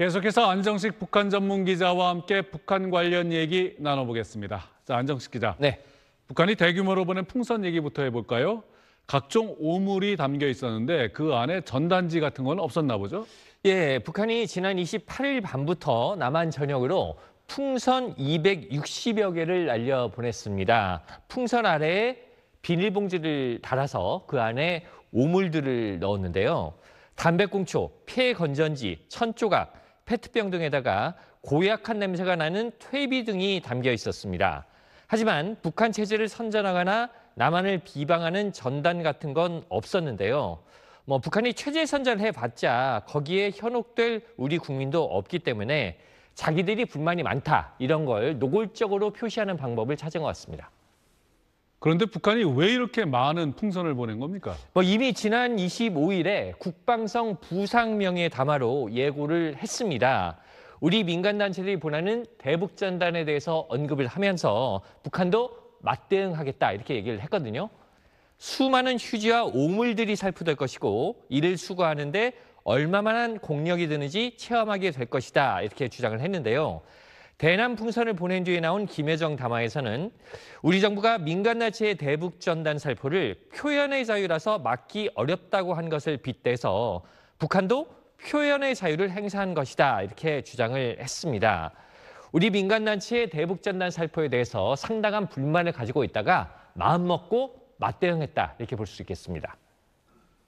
계속해서 안정식 북한 전문 기자와 함께 북한 관련 얘기 나눠보겠습니다. 자, 안정식 기자. 네. 북한이 대규모로 보낸 풍선 얘기부터 해볼까요? 각종 오물이 담겨 있었는데 그 안에 전단지 같은 건 없었나 보죠? 예, 북한이 지난 28일 밤부터 남한 전역으로 풍선 260여 개를 날려 보냈습니다. 풍선 아래에 비닐봉지를 달아서 그 안에 오물들을 넣었는데요. 담배꽁초, 폐건전지, 천조각, 페트병 등에다가 고약한 냄새가 나는 퇴비 등이 담겨 있었습니다. 하지만 북한 체제를 선전하거나 남한을 비방하는 전단 같은 건 없었는데요. 뭐 북한이 체제 선전을 해봤자 거기에 현혹될 우리 국민도 없기 때문에 자기들이 불만이 많다 이런 걸 노골적으로 표시하는 방법을 찾은 것 같습니다. 그런데 북한이 왜 이렇게 많은 풍선을 보낸 겁니까? 뭐 이미 지난 25일에 국방성 부상명예 담화로 예고를 했습니다. 우리 민간단체들이 보내는 대북전단에 대해서 언급을 하면서 북한도 맞대응하겠다 이렇게 얘기를 했거든요. 수많은 휴지와 오물들이 살포될 것이고 이를 수거하는데 얼마만한 공력이 드는지 체험하게 될 것이다 이렇게 주장을 했는데요. 대남 풍선을 보낸 뒤에 나온 김혜정 담화에서는 우리 정부가 민간단체의 대북 전단 살포를 표현의 자유라서 막기 어렵다고 한 것을 빗대서 북한도 표현의 자유를 행사한 것이다 이렇게 주장을 했습니다. 우리 민간단체의 대북 전단 살포에 대해서 상당한 불만을 가지고 있다가 마음 먹고 맞대응했다 이렇게 볼 수 있겠습니다.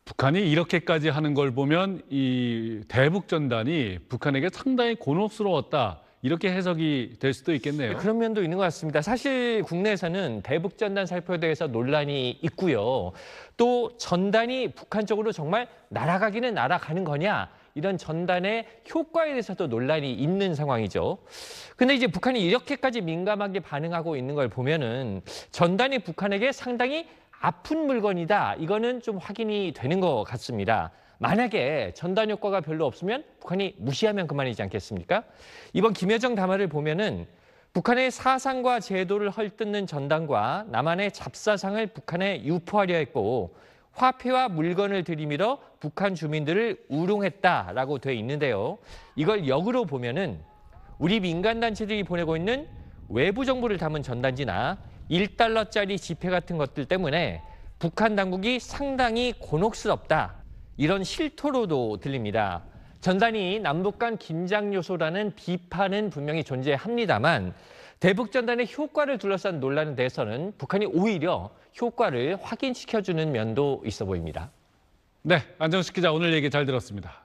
북한이 이렇게까지 하는 걸 보면 이 대북 전단이 북한에게 상당히 곤혹스러웠다. 이렇게 해석이 될 수도 있겠네요. 그런 면도 있는 것 같습니다. 사실 국내에서는 대북 전단 살포에 대해서 논란이 있고요. 또 전단이 북한 쪽으로 정말 날아가기는 날아가는 거냐? 이런 전단의 효과에 대해서도 논란이 있는 상황이죠. 근데 이제 북한이 이렇게까지 민감하게 반응하고 있는 걸 보면은 전단이 북한에게 상당히 아픈 물건이다. 이거는 좀 확인이 되는 것 같습니다. 만약에 전단 효과가 별로 없으면 북한이 무시하면 그만이지 않겠습니까? 이번 김여정 담화를 보면은 북한의 사상과 제도를 헐뜯는 전단과 남한의 잡사상을 북한에 유포하려 했고 화폐와 물건을 들이밀어 북한 주민들을 우롱했다라고 돼 있는데요. 이걸 역으로 보면은 우리 민간단체들이 보내고 있는 외부 정보를 담은 전단지나 1달러짜리 지폐 같은 것들 때문에 북한 당국이 상당히 곤혹스럽다. 이런 실토로도 들립니다. 전단이 남북 간 긴장 요소라는 비판은 분명히 존재합니다만 대북 전단의 효과를 둘러싼 논란에 대해서는 북한이 오히려 효과를 확인시켜주는 면도 있어 보입니다. 네, 안정식 기자 오늘 얘기 잘 들었습니다.